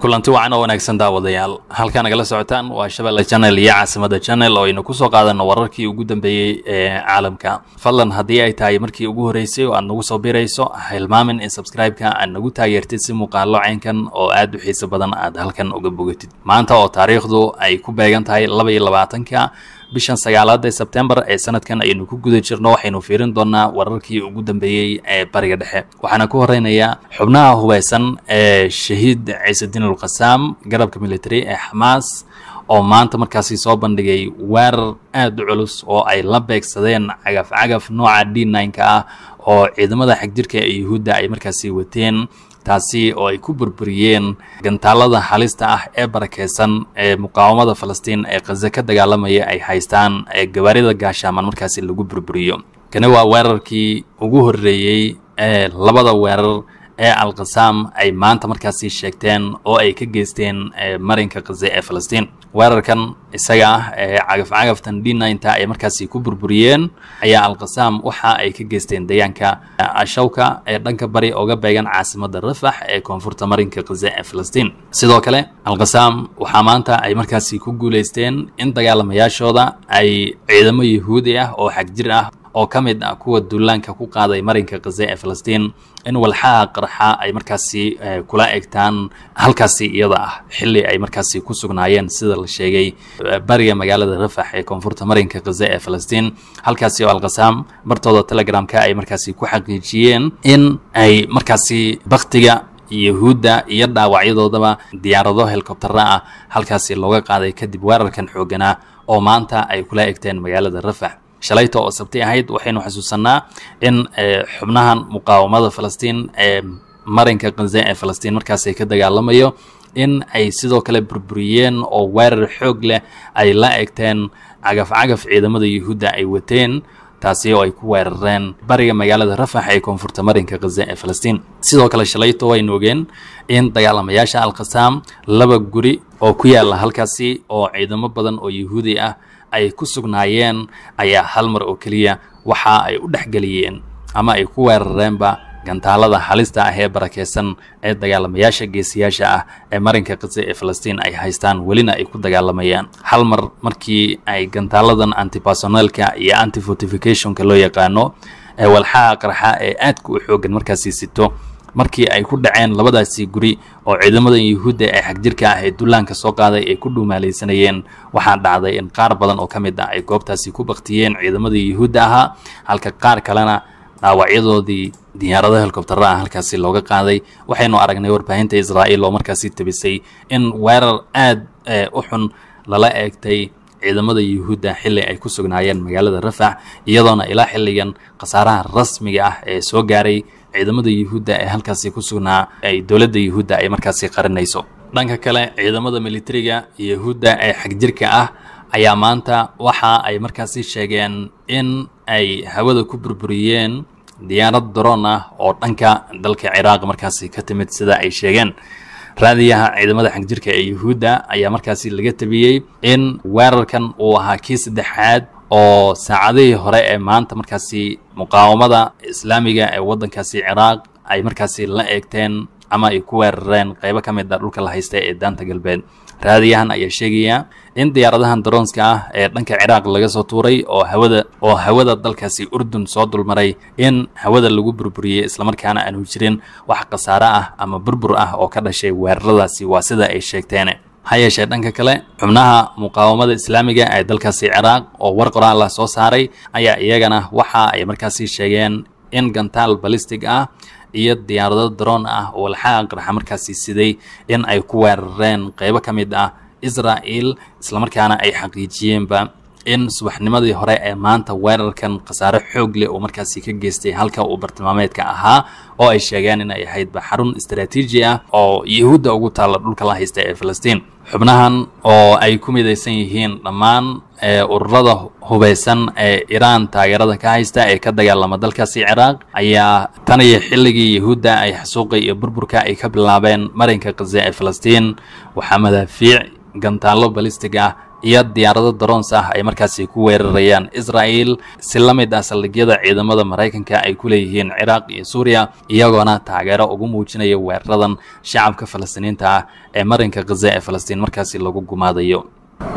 kulanti wacan oo wanaagsan daawadayaal halkaa nagala socotaan waa shabeelle janel iyo caasimadda janel oo aynu ku soo qaadano wararkii ugu dambeeyey ee caalamka fadlan haddii ay tahay markii ugu horreysay oo aad nagu soo birayso ha hilmaamin in subscribe-ka aad nagu taageertid si muuqaallo ceynkan oo aad u xiiso badan aad halkan uga bogatid maanta oo taariikhdu ay ku beegan tahay laba iyo labaatanka bishan sagaalaada ee sebtembar ee sanadkan ayaynu ku guda jirno waxaynu fiirin doonaa wararkii ugu dambeeyey ee bariga dhexe waxaana ku horeynayaa xubnaha hubeysan ee shahiid ciiseddin alkhasaam garabka military ee xamaas oo maanta markaasi soo bandhigay weerar aada u culus oo ay la beegsadeen cagaf cagaf nooca d nine-ka ah oo ciidamada xagjirka ee yuhuudda ay markaasi wateen taasi oo ay ku burburiyeen gantaalada halista ah ee barakeysan ee muqaawamada falastiin ee khaze ka dagaalamaya ay haystaan ee gawaarida gaashaaman markaasi lagu burburiyo kana waa weerarkii ugu horreeyey ee labada weerar ee alkhasaam ay maanta markaasi sheegteen oo ay ka geysteen marinka khaze ee falastiin weerarkan isaga ah ee cagaf cagaftan d nineta ay markaasi ku burburiyeen ayaa alkhasaam waxa ay ka geysteen deegaanka ashawka ee dhanka bari oga beegan caasimada rafax ee koonfurta marinka khaze ee falastiin sidoo kale alkhasaam waxaa maanta ay markaasi ku guulaysteen in dagaalamayaashooda ay ciidamo yahuudi ah oo xagjir ah oo ka mid ah kuwa duulaanka ku qaaday marinka khaza ee falastiin in walxaha qarxa ay markaasi eh, kula egtaan halkaasi iyada ah xilli ay markaasi ku sugnaayeen sida la sheegay eh, bariga magaalada rafax ee koonfurta marinka khaza ee falastiin halkaasi oo alkhasaam bartooda telegramka ay markaasi ku xaqiijiyeen in ay markaasi baktiga yahuudda iyo dhaawacyadoodaba diyaarado helikobtara ah halkaasi looga qaaday kadib weerarkan xooganaa oo maanta ay kula egteen magaalada rafax shalayta oo sabti ahayd waxaynu xusuusanaa in e, xubnahan muqaawamada falastiin ee marinka kanza ee falastiin markaasi ka dagaalamayo in ay sidoo kale burburiyeen oo weerar xoog leh ay la egteen cagaf cagaf ciidamada yuhuudda ay wateen taasi oo ay ku weerareen bariga magaalada rafax ee koonfurta marinka khaze ee falastiin sidoo kale shalayto waynu ogeen in dagaalamayaasha alkhasaam laba guri oo ku yaalla halkaasi oo ciidamo badan oo yuhuudi ah ay ku sugnaayeen ayaa hal mar oo keliya waxa ay u dhexgeliyeen ama ay ku weerareenba gantaalada halista ah ee barakaysan ee dagaalamayaasha geesiyaasha ah ee marinka qise ee falastiin ay haystaan welina ay ku dagaalamayaan hal mar markii ay gantaaladan antipersonalka iyo antifortificationka loo yaqaano ee walxaha qarxa ee aadka u xooggan markaasi sito markii ay ku dhaceen labadaasi guri oo ciidamada yuhuudda ee xagjirka ah ee dullaanka soo qaaday ay ku dhuumaalaysanayeen waxaa dhacday in qaar badan oo ka mid ah ay goobtaasi ku baktiyeen ciidamadii yuhuudda ahaa halka qaar kalena dhaawacyadoodii diyaaradaha helikobtaraha halkaasi looga qaaday waxaynu aragnay warbaahinta israa'iil oo markaasi tabisay in weerar aad eh, u xun lala eegtay ciidamada yuhuudda xilli ay ku sugnaayeen magaalada rafax iyadoona ilaa xilligan khasaaraha rasmiga ah ee soo gaaray ciidamada yuhuudda ee halkaasi ku sugnaa ay dowladda yuhuudda ay markaasi qarinayso dhanka kale ciidamada militariga yuhuudda ee xagjirka ah ayaa maanta waxa ay markaasi sheegeen in ay hawada ku burburiyeen diyaarad daroon ah oo dhanka dalka ciraaq markaasi ka timid sida ay sheegeen raadiyaha ciidamada xagjirka ee yuhuudda ayaa markaasi laga tabiyey in weerarkan uu ahaa kii saddexaad oo saacadihii hore ee maanta markaasi muqaawamada islaamiga ee waddankaasi ciraaq ay markaasi la eegteen ama ay ku weerareen qaybo ka mid ah dhulka la haysta ee daanta galbeed raadiyahan ayaa sheegaya in diyaaradahan daroonska ah ee dhanka ciraaq laga soo tuuray oo hawada oo hawada dalkaasi urdun soo dulmaray in hawada lagu burburiyey islamarkaana aanu jirin wax khasaare ah ama burbur ah oo ka dhashay weeraradaasi waa sida ay sheegteen ha yeeshee dhanka kale xubnaha muqaawamada islaamiga ee dalkaasi ciraaq oo war qoraal ah soo saaray ayaa iyagana waxa ay markaasi sheegeen in gantaal balistig ah iyo diyaarado daroon ah oo walxaa qarxa markaasi siday in ay ku weerareen qeybo ka mid ah israa'il islamarkaana ay xaqiijiyeenba in subaxnimadii hore ee maanta weerarkan khasaare xoog leh uu markaasi ka geystay halka uu bartilmaameedka ahaa oo ay sheegeen in ay ahaydba xarun istaraatiiji ah oo yuhuudda ugu taalla dhulka la haysta ee falastiin xubnahan oo ay ku midaysan yihiin dhammaan ururada hubaysan ee iraan taageerada ka haysta ee ka dagaalama dalkaasi ciraaq ayaa tan iyo xilligii yuhuudda ay xasuuqa iyo burburka ay ka bilaabeen marinka khaza ee falastiin waxaa madaafiic gantaalo balistig ah iyo diyaarado droons ah ay markaasi ku weerarayaan israa'il si la mid ah saldhigyada ciidamada maraykanka ay ku leeyihiin ciraaq iyo suuriya iyagoona taageero ugu muujinaya weeraradan shacabka falastiniinta ah ee marinka khaza ee falastiin markaasi lagu gumaadayo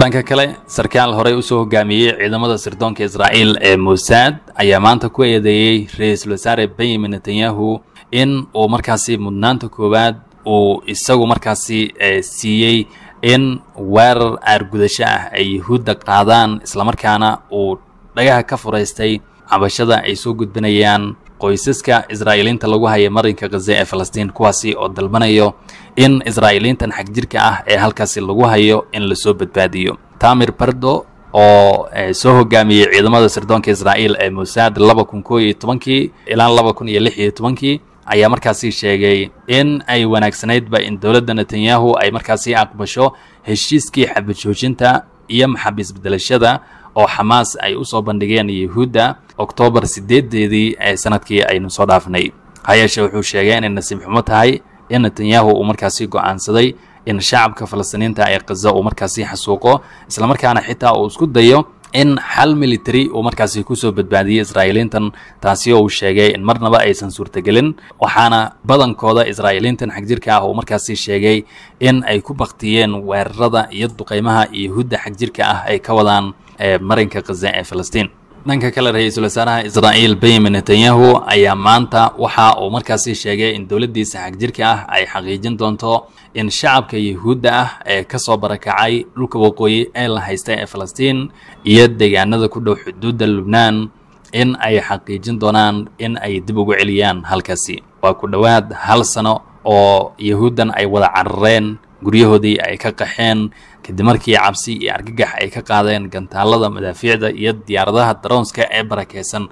dhanka kale sarkaal horey usoo hogaamiyey ciidamada sirdoonka israa'iil ee musaad ayaa maanta ku eedeeyey ra-iisul wasaare benyamin netanyahu in uu markaasi mudnaanta koowaad uu isagu markaasi eh, siiyey in weerar aargudasho ah ay yuhuudda qaadaan islamarkaana uu dhagaha ka furaystay cabashada ay soo gudbinayaan qoysaska israa'iiliinta lagu haya marinka khaze ee falastiin kuwaasi oo dalbanayo in israa'iiliintan xagjirka ah ee halkaasi lagu hayo in lasoo badbaadiyo tamir bardo oo eh, soo hogaamiyey ciidamada sirdoonka israa'iil ee musaad laba kun koo iyo tobankii ilaan laba kun iyo lix iyo tobankii ayaa markaasi sheegay in ay wanaagsanaydba in dowladda netanyahu ay markaasi aqbasho heshiiskii xabajoojinta iyo maxabiis bedelashada oo xamaas ay u soo bandhigeen yuhuudda oktoobar sideedeedii ee sanadkii aynu soo dhaafnay hayeeshe wuxuu sheegay inay nasiib xumo tahay in netanyahu uu markaasi go'aansaday in shacabka falastiniinta ee khaza uu markaasi xasuuqo isla markaana xitaa uu isku dayo in xal military uu markaasi kusoo badbaadiyey israa'iiliintan taasi uu sheegay in marnaba aysan suurtagelin waxaana badankooda israa'iiliintan xagjirka ah uu markaasi sheegay in ay ku baktiyeen weerarada iyo duqeymaha iyo hudda xagjirka ah ay ka wadaan eh, marinka khaza ee falastiin dhanka kale ra-iisul wasaaraha israa'iil benyamin netanyahu ayaa maanta waxa uu markaasi sheegay in dowladdiisa xagjirka ah ay xaqiijin doonto in shacabka yahuudda ah ee ka soo barakacay dhulka waqooyi ee la haysta ee falastiin iyo deegaanada ku dhow xuduudda lubnaan in ay xaqiijin doonaan in ay dib ugu celiyaan halkaasi waa ku dhowaad hal sano oo yahuuddan ay wada carareen guryahoodii ay ka qaxeen kadib markii cabsi iyo argagax ay ka qaadeen gantaalada madaafiicda iyo diyaaradaha daroonska ee barakaysan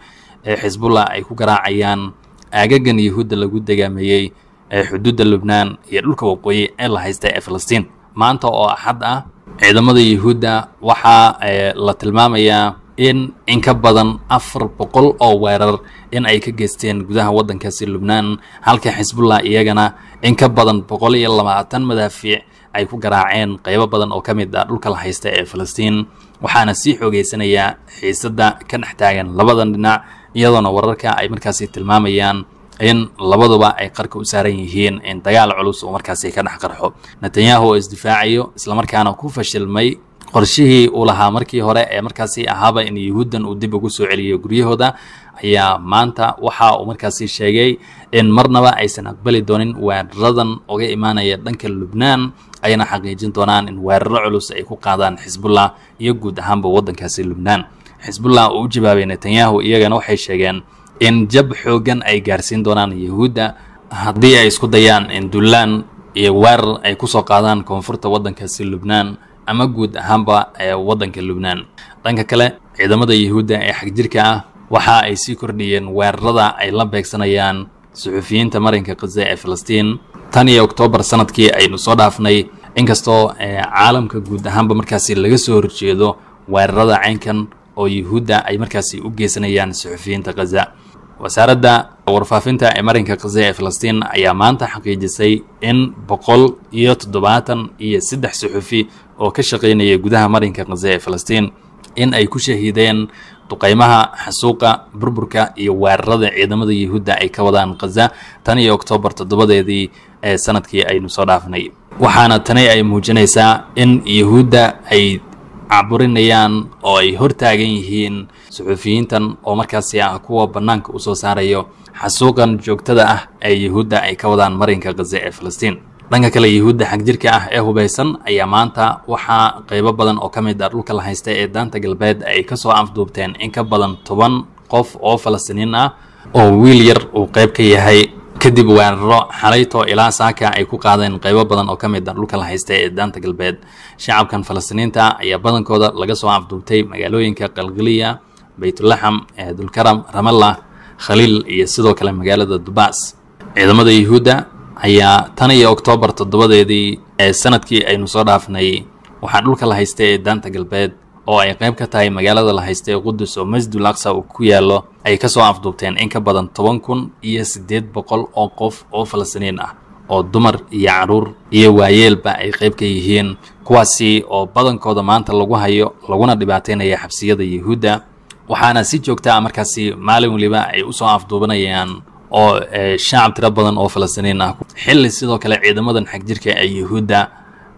ee xisbullah ay ku garaacayaan aagagan yuhuudda lagu degaameeyey ee xuduudda lubnaan iyo dhulka waqooyi ee la haysta ee falastiin maanta oo axad ah ciidamada yuhuudda waxaa eh, la tilmaamayaa in in ka badan afar boqol oo weerar in ay ka geysteen gudaha waddankaasi lubnaan halka xisbullah iyagana in ka badan boqol iyo labaatan madaafiic ay ku garaaceen qaybo badan oo ka mid a ah dhulka la haysta ee falastiin waxaana sii xoogaysanayaa xiisadda ka dhex taagan labadan dhinac iyadoona wararka ay markaasi tilmaamayaan in labaduba ay qarka u saaran yihiin in dagaal culus uu markaasi ka dhex qarxo netanyahu oo isdifaacayo islamarkaana ku fashilmay qorshihii uu lahaa markii hore ee markaasi ahaaba in yuhuuddan uu dib ugu soo celiyo guryahooda ayaa maanta waxa uu markaasi sheegay in marnaba aysan aqbali doonin weeraradan uga imaanaya dhanka lubnaan ayna xaqiijin doonaan in weeraro culus ay ku qaadaan xisbullah iyo guud ahaanba waddankaasi lubnaan xisbullah uu u jawaabay netanyahu iyagana waxay sheegeen in jab xoogan ay gaarsiin doonaan yuhuudda haddii ay isku dayaan in dullaan iyo weerar ay ku soo qaadaan koonfurta waddankaasi lubnaan ama guud ahaanba ee waddanka lubnaan dhanka kale ciidamada yuhuudda ee xagjirka ah waxa ay sii kordhiyeen weerarada ay la beegsanayaan suxufiyiinta marinka kise ee falastiin tan iyo oktoobar sanadkii aynu soo dhaafnay inkastoo caalamka guud ahaanba markaasi laga soo horjeedo weerarada caynkan oo yuhuudda ay markaasi u geysanayaan suxufiyiinta khaza wasaaradda warfaafinta ee marinka kise ee falastiin ayaa maanta xaqiijisay in boqol iyo toddobaatan iyo saddex suxufi oo ka shaqaynaya gudaha marinka khaza ee falastiin in ay ku shahiideen duqaymaha xasuuqa burburka iyo weerarada ciidamada yuhuudda ay ka wadaan khaza tan iyo oktoobar toddobadeedii ee sanadkii aynu soo dhaafnay waxaana tani ay muujinaysaa in yuhuudda ay caburinayaan oo ay hortaagan yihiin suxuufiyiintan oo markaasi ah kuwa bannaanka usoo saarayo xasuuqan joogtada ah ee yuhuudda ay ka wadaan marinka khaza ee falastiin dhanka kale yuhuudda xagjirka ah ee hubaysan ayaa maanta waxaa qaybo badan oo ka mid a ah dhulka la haysta ee daanta galbeed ay ka soo afduubteen in ka badan toban qof oo falastiniin ah oo wiil yar uu qayb ka yahay kadib weeraro xalayto ilaa saaka ay ku qaadeen qaybo badan oo ka mid a ah dhulka la haysta ee daanta galbeed shacabkan falastiniinta ayaa badankooda laga soo afduubtay magaalooyinka qalgeliya baytulaxam ee dulkaram ramallah khaliil iyo sidoo kale magaalada dubas ciidamada yuhuudda ayaa tan iyo oktoobar toddobadeedii ee sanadkii aynu soo dhaafnay waxaa dhulka la haystay ee daanta galbeed oo ay qayb ka tahay magaalada la haystay ee qudus oo masjidul aqsa uu ku yaallo ay ka soo afduubteen in ka badan toban kun iyo siddeed boqol oo qof oo falastiniin ah oo dumar iyo caruur iyo waayeelba ay qayb ka yihiin kuwaasi oo badankooda maanta lagu hayo laguna dhibaateynaya xabsiyada yuhuudda waxaana si joogtaa ah markaasi maalin weliba ay u soo afduubanayaan oo eh, shacab tiro badan oo falastiniin ah xilli sidoo kale ciidamadan xagjirka ee yuhuudda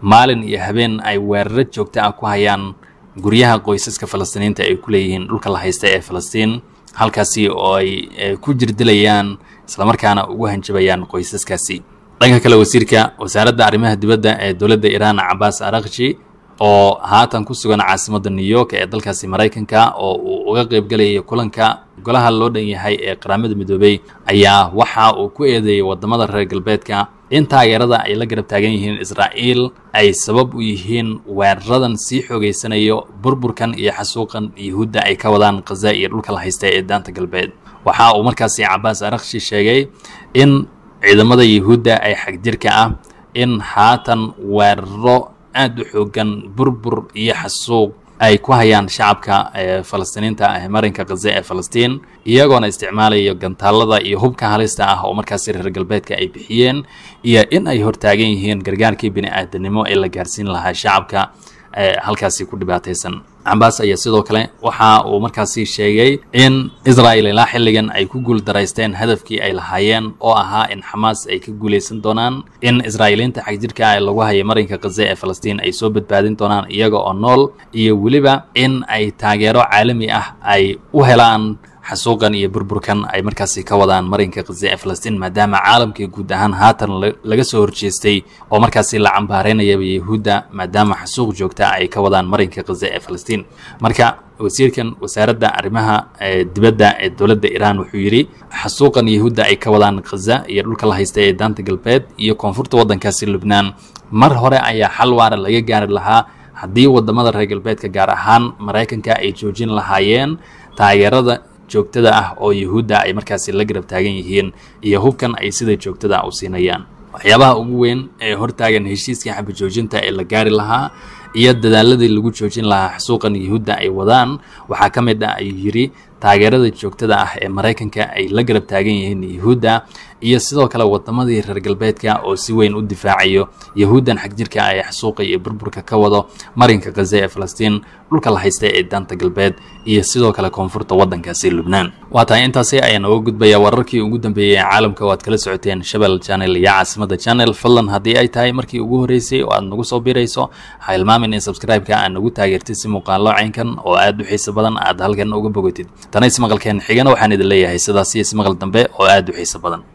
maalin iyo habeen ay weeraro joogta ah ku hayaan guryaha qoysaska falastiniinta ay ku leeyihiin dhulka la haysta ee falastiin halkaasi oo ay eh, ku jirdilayaan islamarkaana ugu hanjabayaan qoysaskaasi dhanka kale wasiirka wasaaradda arrimaha dibadda ee dowladda iiraan cabaas arakshi oo haatan ku sugan caasimadda new york ee dalkaasi maraykanka oo uu uga qeyb gelayo kulanka golaha loo dhan yahay ee qaramada midoobey ayaa waxa uu ku eedeeyey wadamada reer galbeedka in taageerada ay la garab taagan yihiin israa'iil ay sabab u yihiin weeraradan sii xoogaysanayo burburkan iyo xasuuqan yuhuudda ay ka wadaan khaza iyo dhulka la haysta ee daanta galbeed waxa uu markaasi cabaas arakshi sheegay in ciidamada yuhuudda ay xagjirka ah in haatan weeraro aada u xoogan burbur iyo xasuuq ay ku hayaan shacabka ee falastiiniinta ah marinka khaze ee falastiin iyagoona isticmaalayo gantaalada iyo hubka halista ah oo markaasi reer galbeedka ay bixiyeen iyo in ay hortaagan yihiin gargaarkii bini-aadanimo ee la gaarsiin lahaa shacabka halkaasi ku dhibaataysan cabaas ayaa sidoo kale waxa uu markaasi sheegay in israa'el ilaa xilligan ay ku guul daraysteen hadafkii ay lahaayeen oo ahaa in xamaas ay ka guulaysan doonaan in israa'iiliinta xagjirka ah ee lagu hayay marinka khaze ee falastiin ay soo badbaadin doonaan iyaga oo nool iyo weliba in ay taageero caalami ah ay u helaan xasuuqan iyo burburkan ay markaasi ka wadaan marinka khaza ee falastiin maadaama caalamkai guud ahaan haatan laga soo horjeestay oo markaasi la cambaaraynayaba yahuudda maadaama xasuuq joogta ah ay ka wadaan marinka khaza ee falastiin marka wasiirkan wasaaradda arrimaha dibadda ee dowladda iiraan wuxuu yidhi xasuuqan yahuudda ay ka wadaan khaza iyo dhulka la haysta ee daanta galbeed iyo koonfurta waddankaasi lubnaan mar hore ayaa xal waara laga gaari lahaa haddii waddamada reer galbeedka gaar ahaan maraykanka ay joojin lahaayeen taageerada joogtada ah oo yuhuudda ay markaasi la garab taagan yihiin iyo hubkan ay sida joogtada u siinayaan waxyaabaha ugu weyn ee hortaagan heshiiska xabajoojinta ee la gaari lahaa iyo dadaaladii lagu joojin lahaa xusuuqan yuhuudda ay wadaan waxaa ka mid ah ayuu yidhi taageerada joogtada ah ee maraykanka ay la garab taagan yihiin yuhuudda iyo sidoo kale wadamadii reer galbeedka oo si weyn u difaacayo yahuuddan xagjirka ah ee xasuuqa iyo burburka ka wado marinka khaza ee falastiin dhulka la haysta ee daanta galbeed iyo sidoo kale koonfurta waddankaasi lubnaan waa tahay intaasi ayaan nooga gudbayaa wararkii ugu dambeeyey ee caalamka oo aad kala socoteen shabel janel iyo caasimada janel fadlan haddii ay tahay markii ugu horreysay oo aad nagu soo birayso ha ilmaamin in subscribe aad nagu taageertid si muuqaallo caynkan oo aad u xiiso badan aad halkan uga bogatid tana ismaqalkeen xigana waxaan idin leeyahay sidaas ismaqal dambe oo aad u xiiso badan